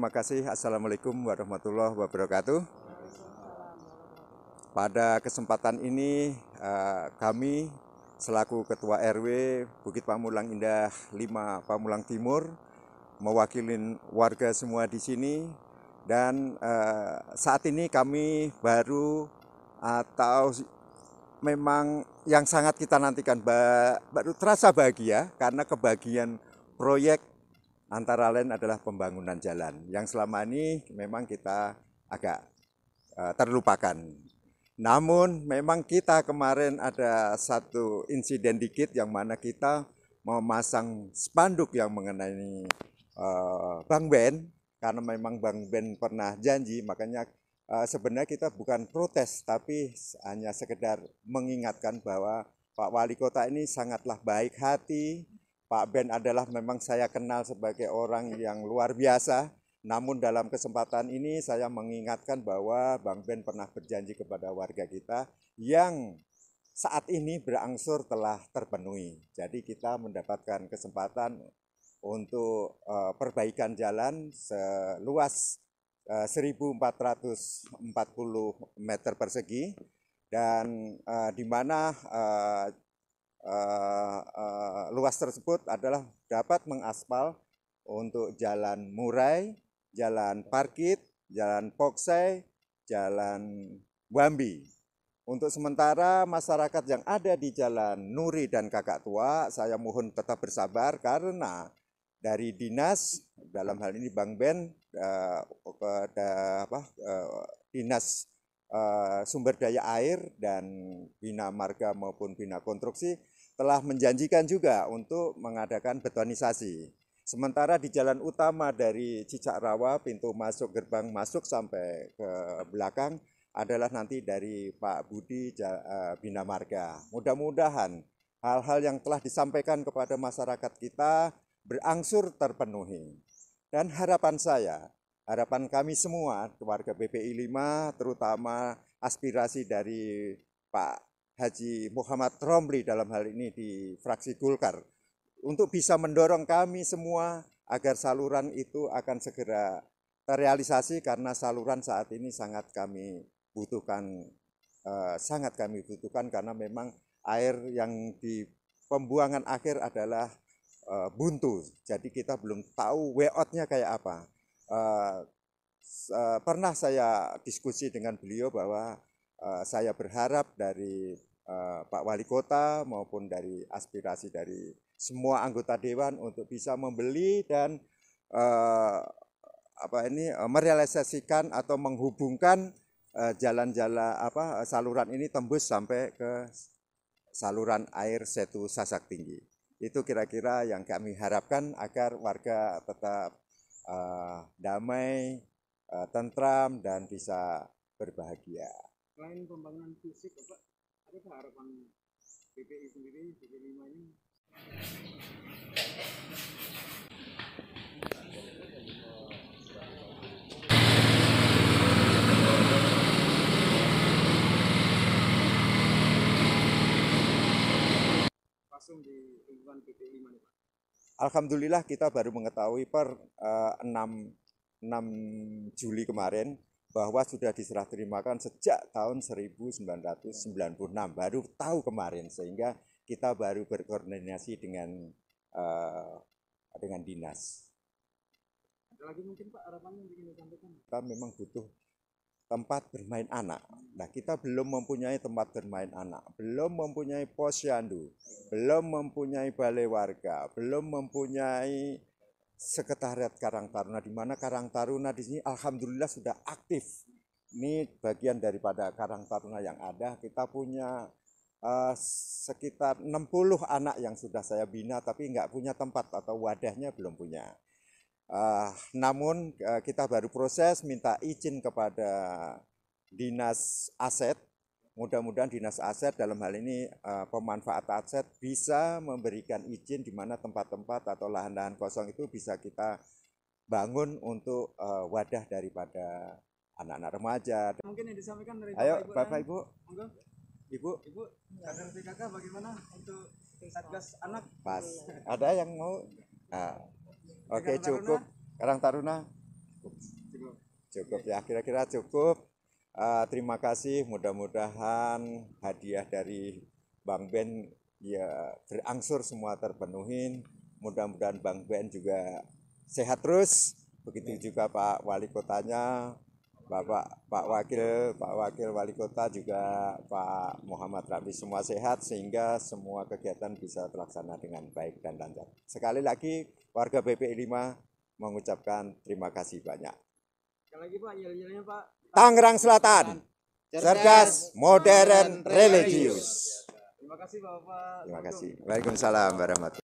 terima kasih. Assalamualaikum warahmatullahi wabarakatuh. Pada kesempatan ini eh, kami selaku Ketua RW Bukit Pamulang Indah 5 Pamulang Timur mewakili warga semua di sini dan eh, saat ini kami baru atau memang yang sangat kita nantikan baru terasa bahagia karena kebagian proyek antara lain adalah pembangunan jalan yang selama ini memang kita agak uh, terlupakan. Namun memang kita kemarin ada satu insiden dikit yang mana kita memasang spanduk yang mengenai uh, eh, Bang Ben karena memang Bang Ben pernah janji makanya uh, sebenarnya kita bukan protes tapi hanya sekedar mengingatkan bahwa Pak Wali Kota ini sangatlah baik hati Pak Ben adalah memang saya kenal sebagai orang yang luar biasa. Namun dalam kesempatan ini saya mengingatkan bahwa Bang Ben pernah berjanji kepada warga kita yang saat ini berangsur telah terpenuhi. Jadi kita mendapatkan kesempatan untuk uh, perbaikan jalan seluas eh, uh, 1440 meter persegi dan uh, di mana uh, uh, uh, luas tersebut adalah dapat mengaspal untuk jalan Murai, jalan Parkit, jalan Poksai, jalan Wambi. Untuk sementara masyarakat yang ada di Jalan Nuri dan Kakak Tua, saya mohon tetap bersabar karena dari dinas dalam hal ini Bang Ben uh, uh, apa, uh, dinas Eh, sumber daya air dan bina marga maupun bina konstruksi telah menjanjikan juga untuk mengadakan betonisasi. Sementara di jalan utama dari Cicak Rawa, pintu masuk gerbang masuk sampai ke belakang adalah nanti dari Pak Budi eh, Bina Marga. Mudah-mudahan hal-hal yang telah disampaikan kepada masyarakat kita berangsur terpenuhi. Dan harapan saya harapan kami semua keluarga BPI 5 terutama aspirasi dari Pak Haji Muhammad Romli dalam hal ini di fraksi Golkar untuk bisa mendorong kami semua agar saluran itu akan segera terrealisasi karena saluran saat ini sangat kami butuhkan eh, sangat kami butuhkan karena memang air yang di pembuangan akhir adalah eh, buntu jadi kita belum tahu way kayak apa uh, uh, pernah saya diskusi dengan beliau bahwa uh, saya berharap dari uh, Pak Wali Kota maupun dari aspirasi dari semua anggota dewan untuk bisa membeli dan uh, apa ini uh, merealisasikan atau menghubungkan jalan-jalan uh, apa saluran ini tembus sampai ke saluran air setu sasak tinggi. Itu kira-kira yang kami harapkan agar warga tetap uh, damai, uh, tentram, dan bisa berbahagia. Selain pembangunan fisik, Bapak, ada harapan BPI sendiri, BPI 5 ini? langsung di lingkungan BPI mana Pak? Alhamdulillah kita baru mengetahui per uh, 6, 6 Juli kemarin bahwa sudah diserah terimakan sejak tahun 1996 baru tahu kemarin sehingga kita baru berkoordinasi dengan uh, dengan dinas. Ada lagi mungkin Pak harapannya yang ingin disampaikan? Kita memang butuh tempat bermain anak. Nah, kita belum mempunyai tempat bermain anak, belum mempunyai posyandu, belum mempunyai balai warga, belum mempunyai sekretariat Karang Taruna di mana Karang Taruna di sini alhamdulillah sudah aktif. Ini bagian daripada Karang Taruna yang ada. Kita punya uh, sekitar 60 anak yang sudah saya bina tapi nggak punya tempat atau wadahnya belum punya. Uh, namun uh, kita baru proses minta izin kepada dinas aset. Mudah-mudahan dinas aset dalam hal ini uh, pemanfaat aset bisa memberikan izin di mana tempat-tempat atau lahan-lahan kosong itu bisa kita bangun untuk uh, wadah daripada anak-anak remaja. Mungkin yang disampaikan dari Bapak Ayo, Ibu. Bapak Ibu. Monggo. Ibu. Ibu, kader PKK bagaimana untuk Satgas anak? Pas. Ada yang mau? Uh, Oke, okay, cukup. Karang Taruna. Cukup. Cukup, ya. Kira-kira cukup. Uh, terima kasih. Mudah-mudahan hadiah dari Bang Ben ya berangsur semua terpenuhi. Mudah-mudahan Bang Ben juga sehat terus. Begitu juga Pak Wali Kotanya, Bapak Pak Wakil Pak Wakil Wali Kota juga Pak Muhammad Rabi semua sehat sehingga semua kegiatan bisa terlaksana dengan baik dan lancar. Sekali lagi warga BPI 5 mengucapkan terima kasih banyak. Sekali lagi Pak, yel Pak. Tangerang Selatan. Cerdas, modern, religius. Terima kasih Bapak. Terima kasih. Waalaikumsalam warahmatullahi